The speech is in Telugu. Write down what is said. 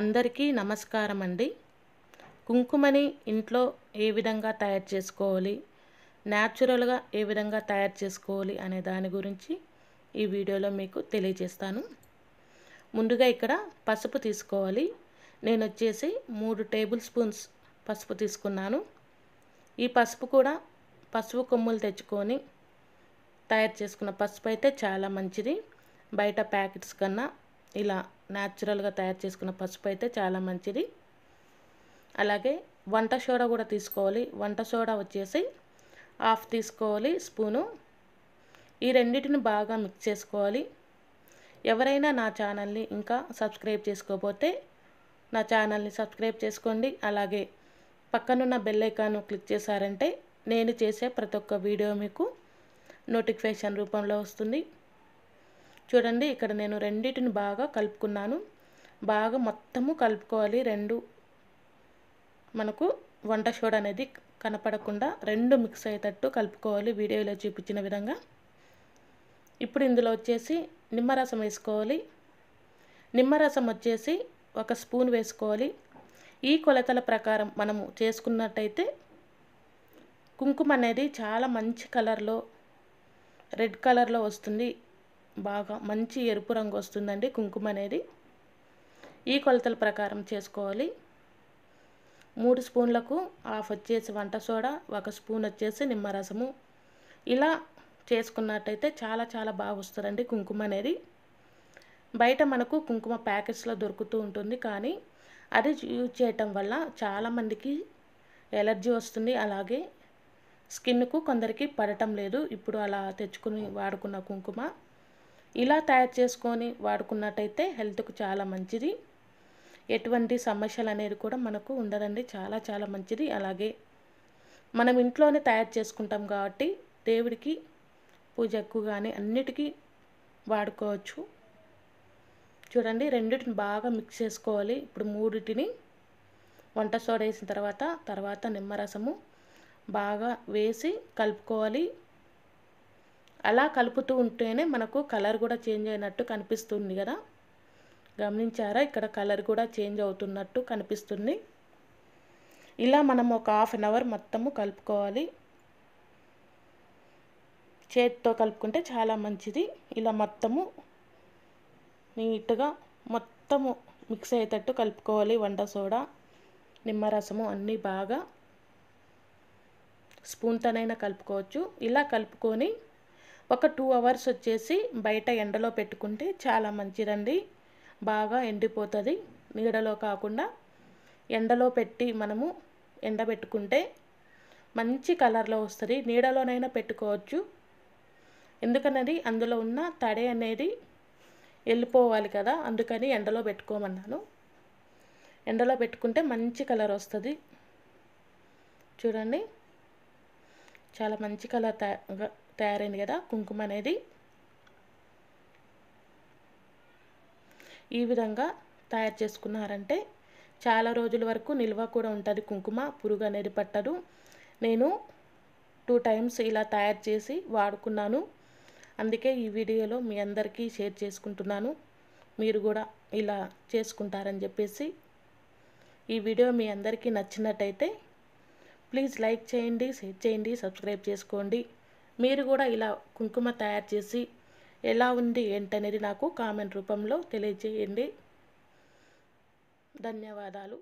అందరికీ నమస్కారం అండి కుంకుమని ఇంట్లో ఏ విధంగా తయారు చేసుకోవాలి న్యాచురల్గా ఏ విధంగా తయారు చేసుకోవాలి అనే దాని గురించి ఈ వీడియోలో మీకు తెలియజేస్తాను ముందుగా ఇక్కడ పసుపు తీసుకోవాలి నేను వచ్చేసి మూడు టేబుల్ స్పూన్స్ పసుపు తీసుకున్నాను ఈ పసుపు కూడా పసుపు కొమ్ములు తెచ్చుకొని తయారు చేసుకున్న పసుపు అయితే చాలా మంచిది బయట ప్యాకెట్స్ కన్నా ఇలా న్యాచురల్గా తయారు చేసుకున్న పసుపు అయితే చాలా మంచిది అలాగే వంట సోడా కూడా తీసుకోవాలి వంట సోడా వచ్చేసి హాఫ్ తీసుకోవాలి స్పూను ఈ రెండింటిని బాగా మిక్స్ చేసుకోవాలి ఎవరైనా నా ఛానల్ని ఇంకా సబ్స్క్రైబ్ చేసుకోకపోతే నా ఛానల్ని సబ్స్క్రైబ్ చేసుకోండి అలాగే పక్కనున్న బెల్లైకాను క్లిక్ చేశారంటే నేను చేసే ప్రతి ఒక్క వీడియో మీకు నోటిఫికేషన్ రూపంలో వస్తుంది చూడండి ఇక్కడ నేను రెండింటిని బాగా కలుపుకున్నాను బాగా మొత్తము కలుపుకోవాలి రెండు మనకు వంట షోడ్ అనేది కనపడకుండా రెండు మిక్స్ అయ్యేటట్టు కలుపుకోవాలి వీడియోలో చూపించిన విధంగా ఇప్పుడు ఇందులో వచ్చేసి నిమ్మరసం వేసుకోవాలి నిమ్మరసం వచ్చేసి ఒక స్పూన్ వేసుకోవాలి ఈ కొలతల ప్రకారం మనము చేసుకున్నట్టయితే కుంకుమ అనేది చాలా మంచి కలర్లో రెడ్ కలర్లో వస్తుంది బాగా మంచి ఎరుపు రంగు వస్తుందండి కుంకుమ అనేది ఈ కొలతల ప్రకారం చేసుకోవాలి మూడు స్పూన్లకు హాఫ్ వచ్చేసి వంట సోడా ఒక స్పూన్ వచ్చేసి నిమ్మరసము ఇలా చేసుకున్నట్టయితే చాలా చాలా బాగా వస్తుందండి కుంకుమ అనేది బయట మనకు కుంకుమ ప్యాకెట్స్లో దొరుకుతూ ఉంటుంది కానీ అది యూజ్ చేయటం వల్ల చాలామందికి ఎలర్జీ వస్తుంది అలాగే స్కిన్కు కొందరికి పడటం లేదు ఇప్పుడు అలా తెచ్చుకుని వాడుకున్న కుంకుమ ఇలా తయారు చేసుకొని వాడుకున్నట్టయితే హెల్త్కు చాలా మంచిది ఎటువంటి సమస్యలు అనేవి కూడా మనకు ఉండదండి చాలా చాలా మంచిది అలాగే మనం ఇంట్లోనే తయారు చేసుకుంటాం కాబట్టి దేవుడికి పూజకు కానీ అన్నిటికీ వాడుకోవచ్చు చూడండి రెండింటిని బాగా మిక్స్ చేసుకోవాలి ఇప్పుడు మూడింటిని వంట సోడ వేసిన తర్వాత తర్వాత నిమ్మరసము బాగా వేసి కలుపుకోవాలి అలా కలుపుతూ ఉంటేనే మనకు కలర్ కూడా చేంజ్ అయినట్టు కనిపిస్తుంది కదా గమనించారా ఇక్కడ కలర్ కూడా చేంజ్ అవుతున్నట్టు కనిపిస్తుంది ఇలా మనం ఒక హాఫ్ అన్ అవర్ మొత్తము కలుపుకోవాలి చేతితో కలుపుకుంటే చాలా మంచిది ఇలా మొత్తము నీట్గా మొత్తము మిక్స్ అయ్యేటట్టు కలుపుకోవాలి వంట సోడా నిమ్మరసము అన్నీ బాగా స్పూన్తోనైనా కలుపుకోవచ్చు ఇలా కలుపుకొని ఒక టూ అవర్స్ వచ్చేసి బయట ఎండలో పెట్టుకుంటే చాలా మంచిదండి బాగా ఎండిపోతుంది నీడలో కాకుండా ఎండలో పెట్టి మనము ఎండబెట్టుకుంటే మంచి కలర్లో వస్తుంది నీడలోనైనా పెట్టుకోవచ్చు ఎందుకనేది అందులో ఉన్న తడి అనేది వెళ్ళిపోవాలి కదా అందుకని ఎండలో పెట్టుకోమన్నాను ఎండలో పెట్టుకుంటే మంచి కలర్ వస్తుంది చూడండి చాలా మంచి కలర్ తయారైంది కదా కుంకుమ అనేది ఈ విధంగా తయారు చేసుకున్నారంటే చాలా రోజుల వరకు నిల్వ కూడా ఉంటుంది కుంకుమ పురుగు అనేది పట్టదు నేను టూ టైమ్స్ ఇలా తయారు చేసి వాడుకున్నాను అందుకే ఈ వీడియోలో మీ అందరికీ షేర్ చేసుకుంటున్నాను మీరు కూడా ఇలా చేసుకుంటారని చెప్పేసి ఈ వీడియో మీ అందరికీ నచ్చినట్టయితే ప్లీజ్ లైక్ చేయండి షేర్ చేయండి సబ్స్క్రైబ్ చేసుకోండి మీరు కూడా ఇలా కుంకుమ తయారు చేసి ఎలా ఉంది ఏంటనేది నాకు కామెంట్ రూపంలో తెలియజేయండి ధన్యవాదాలు